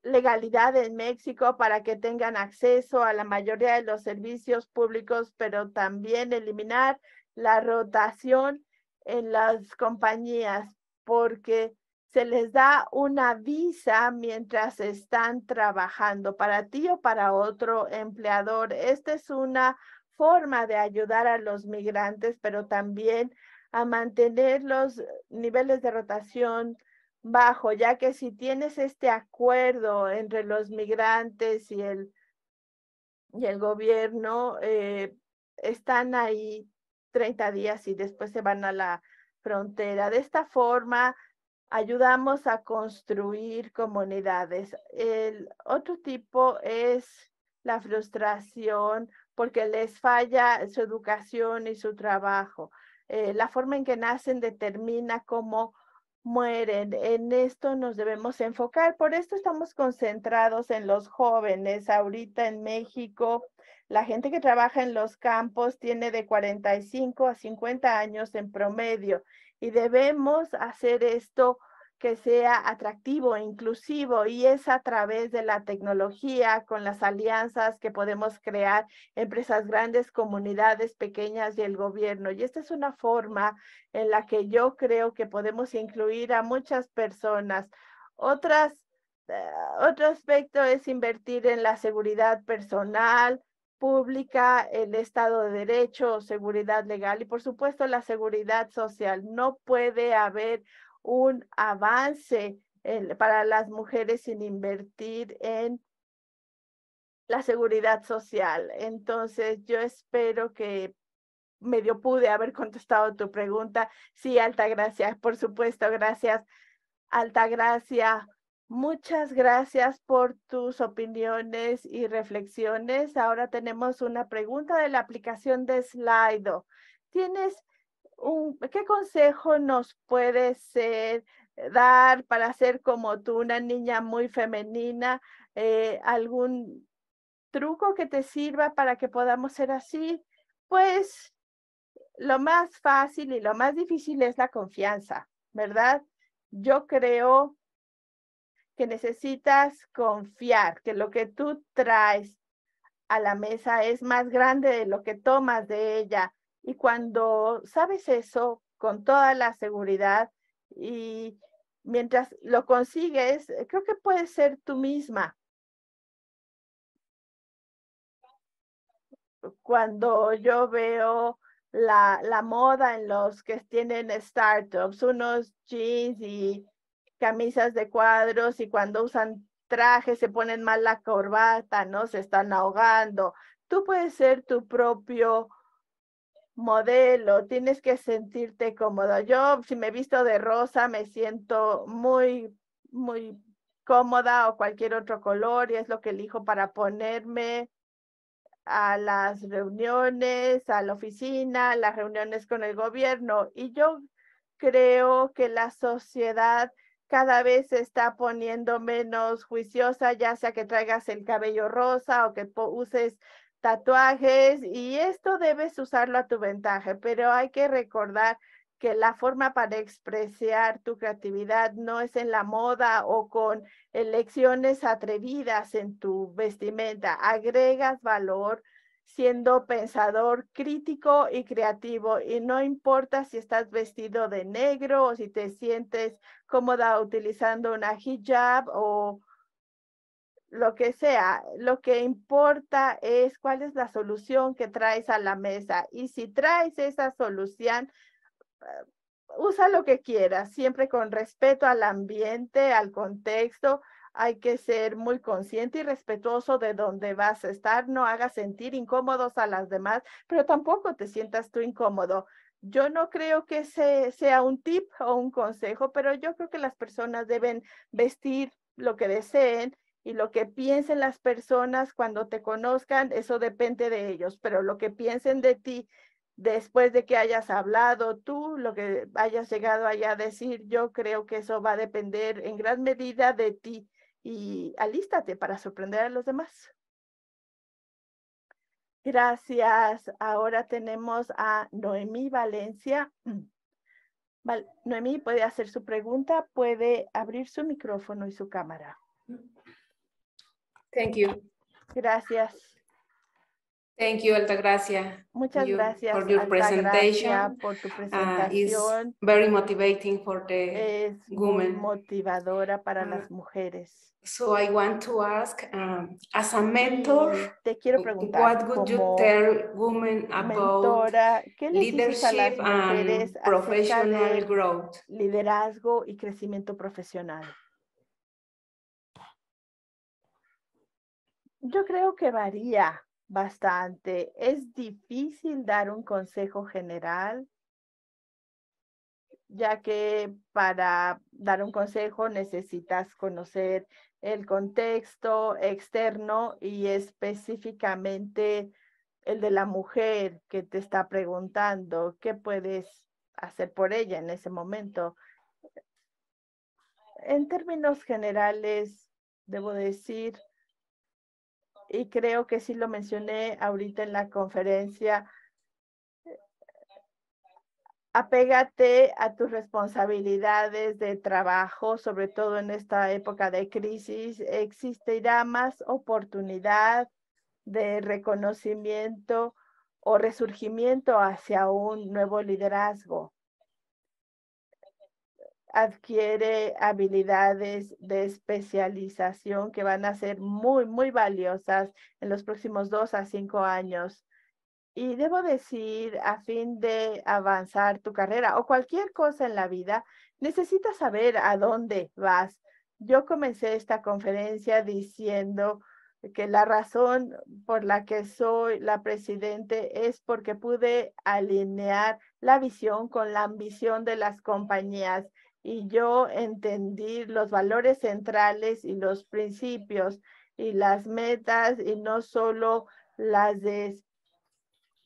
legalidad en México para que tengan acceso a la mayoría de los servicios públicos, pero también eliminar la rotación en las compañías porque se les da una visa mientras están trabajando para ti o para otro empleador. Esta es una forma de ayudar a los migrantes, pero también a mantener los niveles de rotación bajo, ya que si tienes este acuerdo entre los migrantes y el, y el gobierno, eh, están ahí 30 días y después se van a la frontera. De esta forma, ayudamos a construir comunidades. El otro tipo es la frustración porque les falla su educación y su trabajo. Eh, la forma en que nacen determina cómo mueren. En esto nos debemos enfocar. Por esto estamos concentrados en los jóvenes. Ahorita en México, la gente que trabaja en los campos tiene de 45 a 50 años en promedio y debemos hacer esto sea atractivo, e inclusivo, y es a través de la tecnología, con las alianzas que podemos crear empresas grandes, comunidades pequeñas y el gobierno. Y esta es una forma en la que yo creo que podemos incluir a muchas personas. Otras, eh, otro aspecto es invertir en la seguridad personal, pública, el Estado de Derecho, seguridad legal y por supuesto la seguridad social. No puede haber un avance para las mujeres sin invertir en la seguridad social. Entonces, yo espero que medio pude haber contestado tu pregunta. Sí, alta Gracia, por supuesto, gracias. alta Gracia, muchas gracias por tus opiniones y reflexiones. Ahora tenemos una pregunta de la aplicación de Slido. ¿Tienes ¿qué consejo nos puedes eh, dar para ser como tú, una niña muy femenina? Eh, ¿Algún truco que te sirva para que podamos ser así? Pues lo más fácil y lo más difícil es la confianza, ¿verdad? Yo creo que necesitas confiar, que lo que tú traes a la mesa es más grande de lo que tomas de ella. Y cuando sabes eso con toda la seguridad y mientras lo consigues, eh, creo que puedes ser tú misma. Cuando yo veo la, la moda en los que tienen startups, unos jeans y camisas de cuadros y cuando usan trajes se ponen mal la corbata, ¿no? Se están ahogando. Tú puedes ser tu propio modelo, tienes que sentirte cómodo. Yo si me visto de rosa me siento muy, muy cómoda o cualquier otro color y es lo que elijo para ponerme a las reuniones, a la oficina, las reuniones con el gobierno. Y yo creo que la sociedad cada vez se está poniendo menos juiciosa, ya sea que traigas el cabello rosa o que uses tatuajes y esto debes usarlo a tu ventaja, pero hay que recordar que la forma para expresar tu creatividad no es en la moda o con elecciones atrevidas en tu vestimenta. Agregas valor siendo pensador crítico y creativo y no importa si estás vestido de negro o si te sientes cómoda utilizando una hijab o lo que sea, lo que importa es cuál es la solución que traes a la mesa. Y si traes esa solución, eh, usa lo que quieras, siempre con respeto al ambiente, al contexto. Hay que ser muy consciente y respetuoso de dónde vas a estar. No hagas sentir incómodos a las demás, pero tampoco te sientas tú incómodo. Yo no creo que sea un tip o un consejo, pero yo creo que las personas deben vestir lo que deseen y lo que piensen las personas cuando te conozcan, eso depende de ellos, pero lo que piensen de ti después de que hayas hablado tú, lo que hayas llegado allá a decir, yo creo que eso va a depender en gran medida de ti y alístate para sorprender a los demás. Gracias. Ahora tenemos a Noemí Valencia. Mm. Noemí puede hacer su pregunta, puede abrir su micrófono y su cámara. Mm. Thank you. Gracias. Thank you, Altagracia. Muchas gracias for your presentation. por tu presentación. Uh, it's very motivating for the es women. motivadora para uh, las mujeres. So I want to ask, um, as a mentor, te quiero preguntar, what would you tell women about leadership and professional growth? Liderazgo y crecimiento profesional. Yo creo que varía bastante. Es difícil dar un consejo general, ya que para dar un consejo necesitas conocer el contexto externo y específicamente el de la mujer que te está preguntando qué puedes hacer por ella en ese momento. En términos generales, debo decir y creo que sí lo mencioné ahorita en la conferencia, apégate a tus responsabilidades de trabajo, sobre todo en esta época de crisis. Existirá más oportunidad de reconocimiento o resurgimiento hacia un nuevo liderazgo adquiere habilidades de especialización que van a ser muy, muy valiosas en los próximos dos a cinco años. Y debo decir, a fin de avanzar tu carrera o cualquier cosa en la vida, necesitas saber a dónde vas. Yo comencé esta conferencia diciendo que la razón por la que soy la presidente es porque pude alinear la visión con la ambición de las compañías y yo entendí los valores centrales y los principios y las metas y no solo las de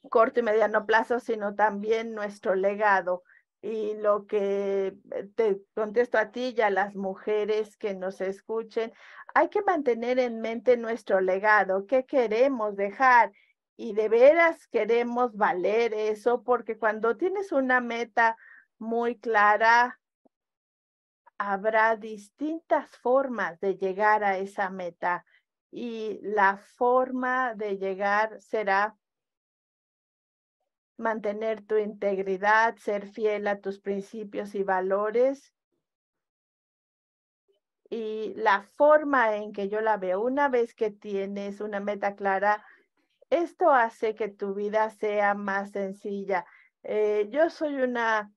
corto y mediano plazo, sino también nuestro legado. Y lo que eh, te contesto a ti y a las mujeres que nos escuchen, hay que mantener en mente nuestro legado, qué queremos dejar y de veras queremos valer eso, porque cuando tienes una meta muy clara, habrá distintas formas de llegar a esa meta y la forma de llegar será mantener tu integridad, ser fiel a tus principios y valores. Y la forma en que yo la veo, una vez que tienes una meta clara, esto hace que tu vida sea más sencilla. Eh, yo soy una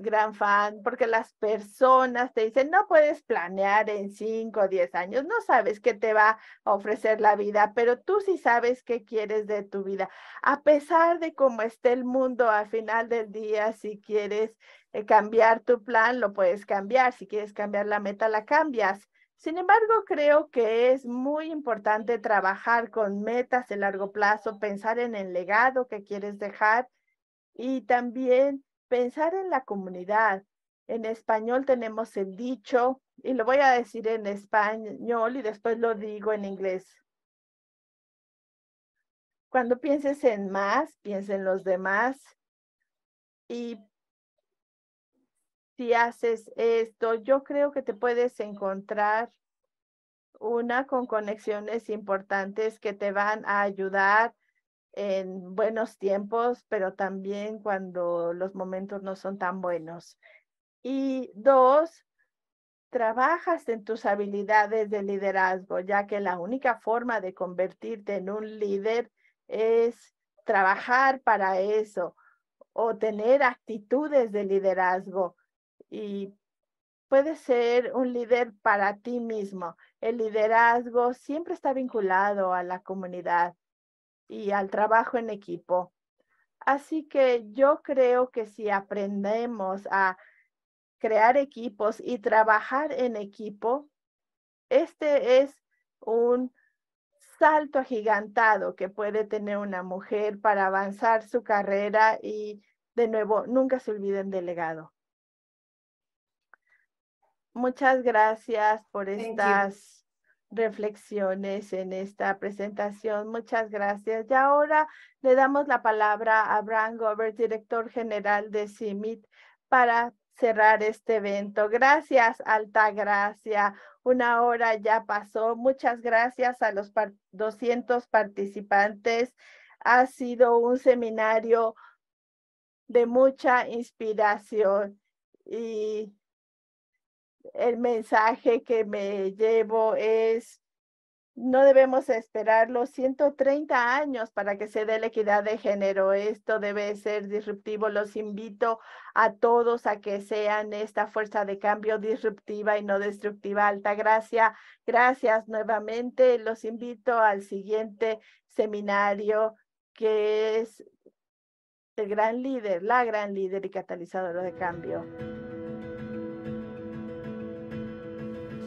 gran fan, porque las personas te dicen, no puedes planear en cinco o diez años, no sabes qué te va a ofrecer la vida, pero tú sí sabes qué quieres de tu vida. A pesar de cómo esté el mundo al final del día, si quieres eh, cambiar tu plan, lo puedes cambiar, si quieres cambiar la meta, la cambias. Sin embargo, creo que es muy importante trabajar con metas de largo plazo, pensar en el legado que quieres dejar y también pensar en la comunidad. En español tenemos el dicho y lo voy a decir en español y después lo digo en inglés. Cuando pienses en más, piensa en los demás y si haces esto, yo creo que te puedes encontrar una con conexiones importantes que te van a ayudar en buenos tiempos, pero también cuando los momentos no son tan buenos. Y dos, trabajas en tus habilidades de liderazgo, ya que la única forma de convertirte en un líder es trabajar para eso o tener actitudes de liderazgo. Y puedes ser un líder para ti mismo. El liderazgo siempre está vinculado a la comunidad y al trabajo en equipo. Así que yo creo que si aprendemos a crear equipos y trabajar en equipo, este es un salto agigantado que puede tener una mujer para avanzar su carrera y de nuevo, nunca se olviden delegado. legado. Muchas gracias por estas reflexiones en esta presentación. Muchas gracias. Y ahora le damos la palabra a Brian Gobert, director general de CIMIT, para cerrar este evento. Gracias, alta gracia. Una hora ya pasó. Muchas gracias a los 200 participantes. Ha sido un seminario de mucha inspiración y el mensaje que me llevo es, no debemos esperar los 130 años para que se dé la equidad de género. Esto debe ser disruptivo. Los invito a todos a que sean esta fuerza de cambio disruptiva y no destructiva. gracia. gracias nuevamente. Los invito al siguiente seminario que es el gran líder, la gran líder y catalizadora de cambio.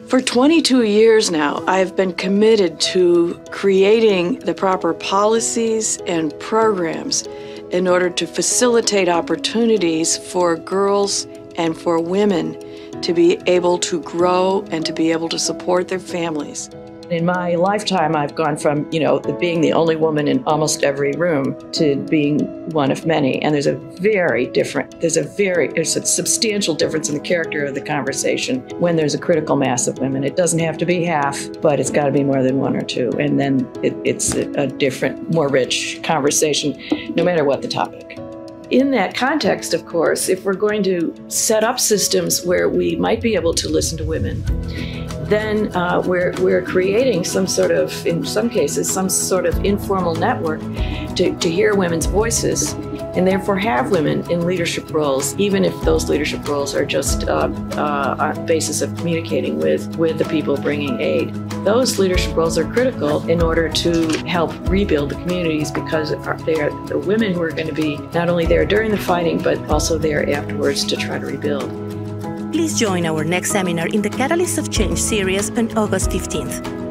For 22 years now, I've been committed to creating the proper policies and programs in order to facilitate opportunities for girls and for women to be able to grow and to be able to support their families. In my lifetime, I've gone from, you know, being the only woman in almost every room to being one of many. And there's a very different, there's a very, there's a substantial difference in the character of the conversation when there's a critical mass of women. It doesn't have to be half, but it's got to be more than one or two. And then it, it's a, a different, more rich conversation, no matter what the topic in that context, of course, if we're going to set up systems where we might be able to listen to women, then uh, we're, we're creating some sort of, in some cases, some sort of informal network to, to hear women's voices and therefore have women in leadership roles, even if those leadership roles are just uh, uh, on basis of communicating with, with the people bringing aid. Those leadership roles are critical in order to help rebuild the communities because they are the women who are going to be not only there during the fighting, but also there afterwards to try to rebuild. Please join our next seminar in the Catalyst of Change series on August 15th.